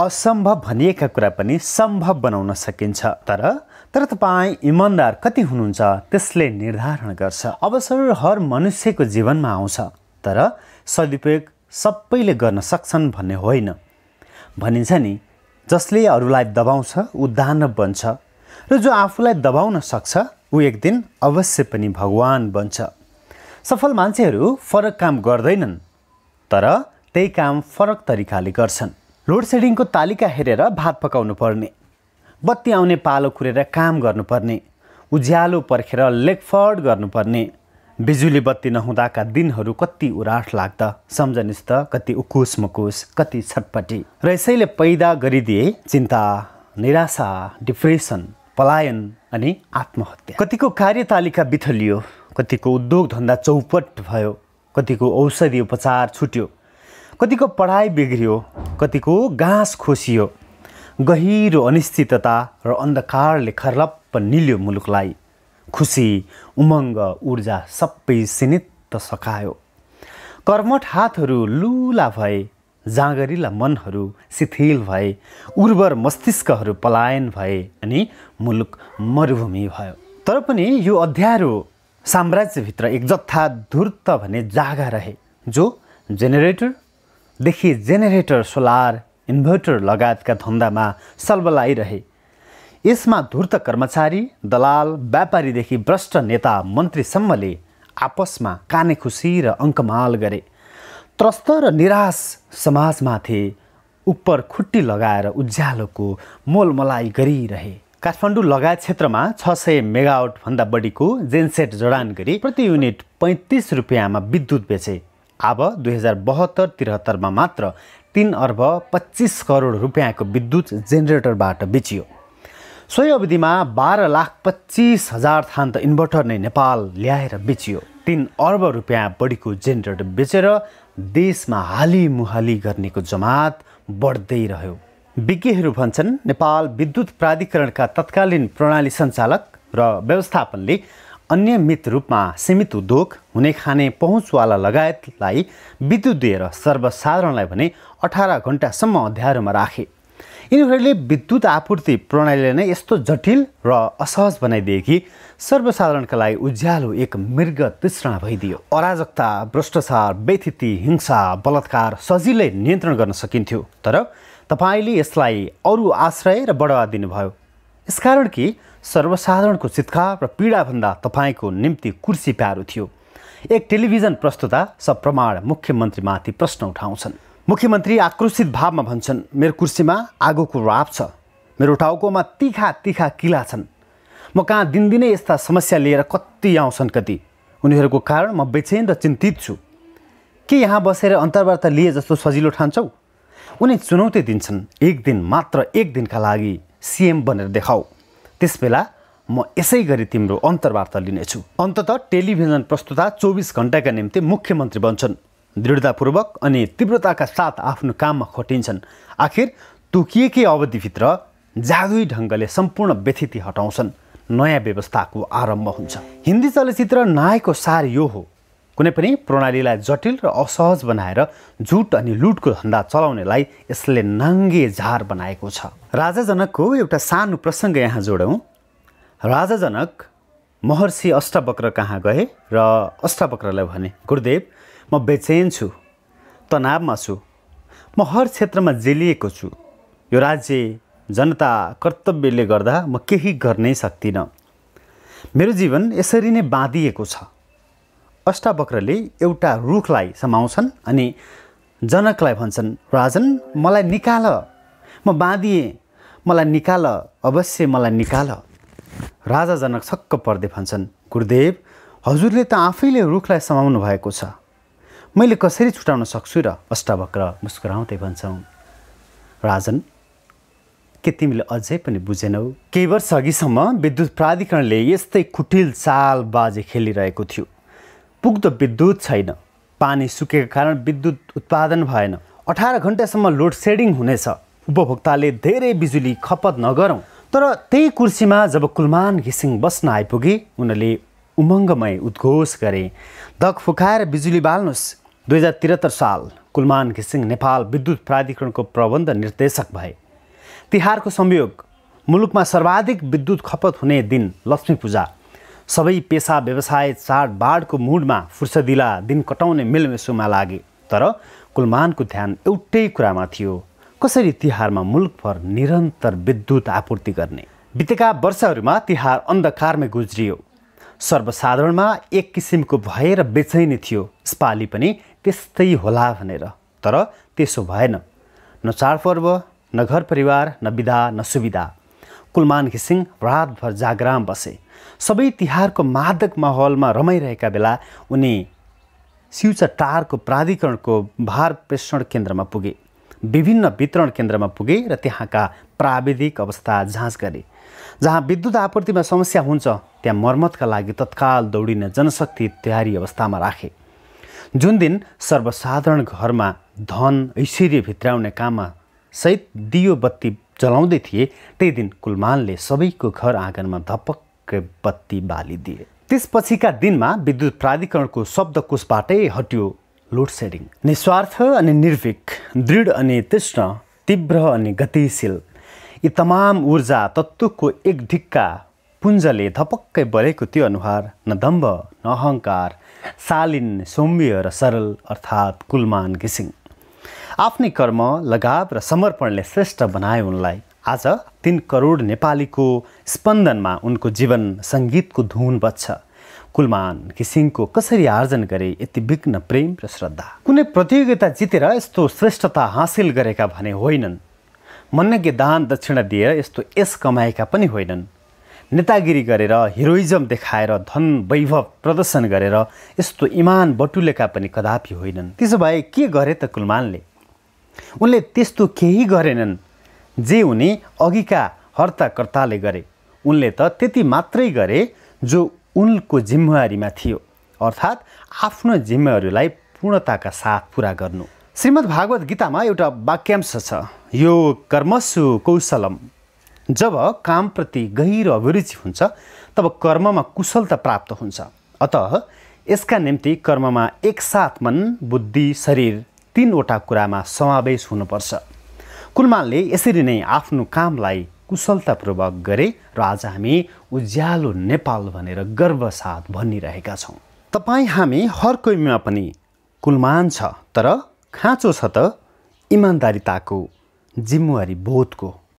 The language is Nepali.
असम्भव भनिएका कुरा पनि सम्भव बनाउन सकिन्छ तर तर तपाईँ इमान्दार कति हुनुहुन्छ त्यसले निर्धारण गर्छ अवसर हर मनुष्यको जीवनमा आउँछ तर सदुपयोग सबैले गर्न सक्छन् भन्ने होइन भनिन्छ नि जसले अरूलाई दबाउँछ ऊ दानव बन्छ र जो आफूलाई दबाउन सक्छ ऊ एक दिन अवश्य पनि भगवान् बन्छ सफल मान्छेहरू फरक काम गर्दैनन् तर त्यही काम फरक तरिकाले गर्छन् लोड सेडिङको तालिका हेरेर भात पकाउनु पर्ने बत्ती आउने पालो कुरेर काम गर्नुपर्ने उज्यालो पर्खेर लेगफर्ड गर्नुपर्ने बिजुली बत्ती नहुँदाका दिनहरू कति उराट लाग्दा सम्झनुहोस् त कति उकुस मुकुस कति छटपटी र यसैले पैदा गरिदिए चिन्ता निराशा डिप्रेसन पलायन अनि आत्महत्या कतिको कार्यतालिका बिथलियो कतिको उद्योग धन्दा चौपट भयो कतिको औषधि उपचार छुट्यो कतिको पढाइ बिग्रियो कतिको गाँस खोसियो गहिरो अनिश्चितता र अन्धकारले खर्लप्प निल्यो मुलुकलाई खुसी उमङ्ग ऊर्जा सबै सिनित्त सकायो कर्मठ हातहरू लुला भए जाँगरिला मनहरू शिथिल भए उर्वर मस्तिष्कहरू पलायन भए अनि मुलुक मरुभूमि भयो तर पनि यो अध्ययारो साम्राज्यभित्र एक जथा धुर्त भने जागा रहे जो जेनेरेटर देखि जेनेरेटर सोलार इन्भर्टर लगायतका धन्दामा रहे यसमा धुर्त कर्मचारी दलाल व्यापारीदेखि भ्रष्ट नेता मन्त्रीसम्मले आपसमा काने खुसी र अङ्कमाल गरे त्रस्त र निराश समाजमाथि उपर खुट्टी लगाएर उज्यालोको मोलमलाइ गरिरहे काठमाडौँ लगायत क्षेत्रमा छ सय मेगावटभन्दा बढीको जेनसेट जडान गरी प्रति युनिट पैँतिस रुपियाँमा विद्युत बेचे अब दुई हजार बहत्तर त्रिहत्तरमा मात्र तिन अर्ब पच्चिस करोड रुपियाँको विद्युत जेनेरेटरबाट बेचियो सोही अवधिमा बाह्र लाख पच्चिस हजार थान त इन्भर्टर नै नेपाल ल्याएर बेचियो तिन अर्ब रुपियाँ बढीको जेनेरेटर बेचेर देशमा हाली मुहाली गर्नेको जमात बढ्दै रह्यो विज्ञहरू भन्छन् नेपाल विद्युत प्राधिकरणका तत्कालीन प्रणाली सञ्चालक र व्यवस्थापनले अनियमित रूपमा सीमित उद्योग हुने खाने पहुँचवाला लगायतलाई विद्युत दिएर सर्वसाधारणलाई भने अठार घन्टासम्म अध्ययारोमा राखे यिनीहरूले विद्युत आपूर्ति प्रणालीलाई नै यस्तो जटिल र असहज बनाइदिए कि सर्वसाधारणका लागि उज्यालो एक मृग तृष्णा भइदियो अराजकता भ्रष्टाचार व्यथिति हिंसा बलात्कार सजिलै नियन्त्रण गर्न सकिन्थ्यो तर तपाईँले यसलाई अरू आश्रय र बढावा दिनुभयो यसकारण कि सर्वसाधारणको चित्कार र पीडाभन्दा तपाईँको निम्ति कुर्सी प्यारो थियो एक टेलिभिजन प्रस्तुता सप्रमाण मुख्यमन्त्रीमाथि प्रश्न उठाउँछन् मुख्यमन्त्री आक्रोशित भावमा भन्छन् मेरो कुर्सीमा आगोको राप छ मेरो टाउकोमा तिखा तिखा किला छन् म कहाँ दिनदिनै यस्ता समस्या लिएर कति आउँछन् कति उनीहरूको कारण म बेचैन र चिन्तित छु के यहाँ बसेर अन्तर्वार्ता लिए जस्तो सजिलो ठान्छौ उनी चुनौती दिन्छन् एक दिन मात्र एक दिनका लागि सिएम बनेर देखाऊ त्यसबेला म यसै गरी तिम्रो अन्तर्वार्ता लिनेछु अन्तत टेलिभिजन प्रस्तुता चौबिस घन्टाका निम्ति मुख्यमन्त्री बन्छन् दृढतापूर्वक अनि तीव्रताका साथ आफ्नो काममा खटिन्छन् आखिर तोकिएकै अवधिभित्र जादुई ढङ्गले सम्पूर्ण व्यथिति हटाउँछन् नयाँ व्यवस्थाको आरम्भ हुन्छ हिन्दी चलचित्र नायकको सार यो हो कुनै पनि प्रणालीलाई जटिल र असहज बनाएर झुट अनि लुटको धन्दा चलाउनेलाई यसले नाङ्गे झार बनाएको छ राजा जनकको एउटा सानो प्रसङ्ग यहाँ जोडौँ राजा जनक महर्षि अष्टवक्र कहाँ गए र अष्टवक्रलाई भने गुरुदेव म बेचेन छु तनावमा छु म हर क्षेत्रमा जेलिएको छु यो राज्य जनता कर्तव्यले गर्दा म केही गर्नै सक्दिनँ मेरो जीवन यसरी नै बाँधिएको छ अष्टावक्रले एउटा रुखलाई समाउँछन् अनि जनकलाई भन्छन् राजन मलाई निकाल म बाँधिएँ मलाई निकाल अवश्य मलाई निकाल राजा जनक छक्क पर्दै भन्छन् गुरुदेव हजुरले त आफैले रुखलाई समाउनु भएको छ मैले कसरी छुटाउन सक्छु र अष्टावक्र मुस्कुराउँदै भन्छौँ राजन के तिमीले अझै पनि बुझेनौ केही वर्ष अघिसम्म विद्युत प्राधिकरणले यस्तै कुटिल चाल बाजे खेलिरहेको थियो पुग्दो विद्युत छैन पानी सुकेको कारण विद्युत उत्पादन भएन अठार घन्टासम्म लोड सेडिङ हुनेछ उपभोक्ताले धेरै बिजुली खपत नगरौँ तर त्यही कुर्सीमा जब कुलमान घिसिङ बस्न आइपुगे उनले उमङ्गमय उद्घोष गरे धक फुकाएर बिजुली बाल्नुहोस् दुई हजार त्रिहत्तर साल कुलमान घिसिङ नेपाल विद्युत प्राधिकरणको प्रबन्ध निर्देशक भए तिहारको संयोग मुलुकमा सर्वाधिक विद्युत खपत हुने दिन लक्ष्मी पूजा सबै पेसा व्यवसाय चाडबाडको मुडमा फुर्सदिला दिन कटाउने मेलमेसोमा लागे तर कुलमानको ध्यान एउटै कुरामा थियो कसरी तिहारमा मुलुकभर निरन्तर विद्युत आपूर्ति गर्ने बितेका वर्षहरूमा तिहार अन्धकारमै गुज्रियो सर्वसाधारणमा एक किसिमको र बेचैनी थियो यसपालि पनि त्यस्तै होला भनेर तर त्यसो भएन न चाडपर्व न घर परिवार न विधा न सुविधा कुलमान घिसिङ रातभर जागराम बसे सबै तिहारको मादक माहौलमा रमाइरहेका बेला उनी सिउचा टारको प्राधिकरणको भार प्रेषण केन्द्रमा पुगे विभिन्न वितरण केन्द्रमा पुगे र त्यहाँका प्राविधिक अवस्था जाँच गरे जहाँ विद्युत आपूर्तिमा समस्या हुन्छ त्यहाँ मर्मतका लागि तत्काल दौडिने जनशक्ति तयारी अवस्थामा राखे जुन दिन सर्वसाधारण घरमा धन ऐश्वर्य भित्राउने काममा सहित दियो बत्ती जलाउँदै थिए त्यही दिन कुलमानले सबैको घर आँगनमा धपक टक्कै बत्ती बालिदिए त्यसपछिका दिनमा विद्युत प्राधिकरणको शब्दकोशबाटै हट्यो लोड सेडिङ निस्वार्थ अनि निर्भिक दृढ अनि तीक्ष्ण तीव्र अनि गतिशील यी तमाम ऊर्जा तत्त्वको एक ढिक्का पुञ्जले धपक्कै बढेको त्यो अनुहार न दम्भ न अहङ्कार शालिन सौम्य र सरल अर्थात् कुलमान घिसिङ आफ्नै कर्म लगाव र समर्पणले श्रेष्ठ बनाए उनलाई आज तिन करोड नेपालीको स्पन्दनमा उनको जीवन सङ्गीतको धुन बच्छ कुलमान घिसिङको कसरी आर्जन गरे यति विघ्न प्रेम र श्रद्धा कुनै प्रतियोगिता जितेर यस्तो श्रेष्ठता हासिल गरेका भने होइनन् मनज्ञ दान दक्षिणा दिएर यस्तो यस कमाएका पनि होइनन् नेतागिरी गरेर हिरोइजम देखाएर धन वैभव प्रदर्शन गरेर यस्तो इमान बटुलेका पनि कदापि होइनन् त्यसो भए के गरे त कुलमानले उनले त्यस्तो केही गरेनन् जे उनी अघिका हर्ताकर्ताले गरे उनले त त्यति मात्रै गरे जो उनको जिम्मेवारीमा थियो अर्थात् आफ्नो जिम्मेवारीलाई पूर्णताका साथ पुरा गर्नु श्रीमद् भागवत गीतामा एउटा वाक्यांश छ यो कर्मसु कौशलम जब कामप्रति गहिरो अभिरुचि हुन्छ तब कर्ममा कुशलता प्राप्त हुन्छ अत यसका निम्ति कर्ममा एकसाथ मन बुद्धि शरीर तिनवटा कुरामा समावेश हुनुपर्छ कुलमानले यसरी नै आफ्नो कामलाई कुशलतापूर्वक गरे र आज हामी उज्यालो नेपाल भनेर गर्वसाथ भनिरहेका छौँ तपाईँ हामी हर कोहीमा पनि कुलमान छ तर खाँचो छ त इमान्दारिताको जिम्मेवारी बोधको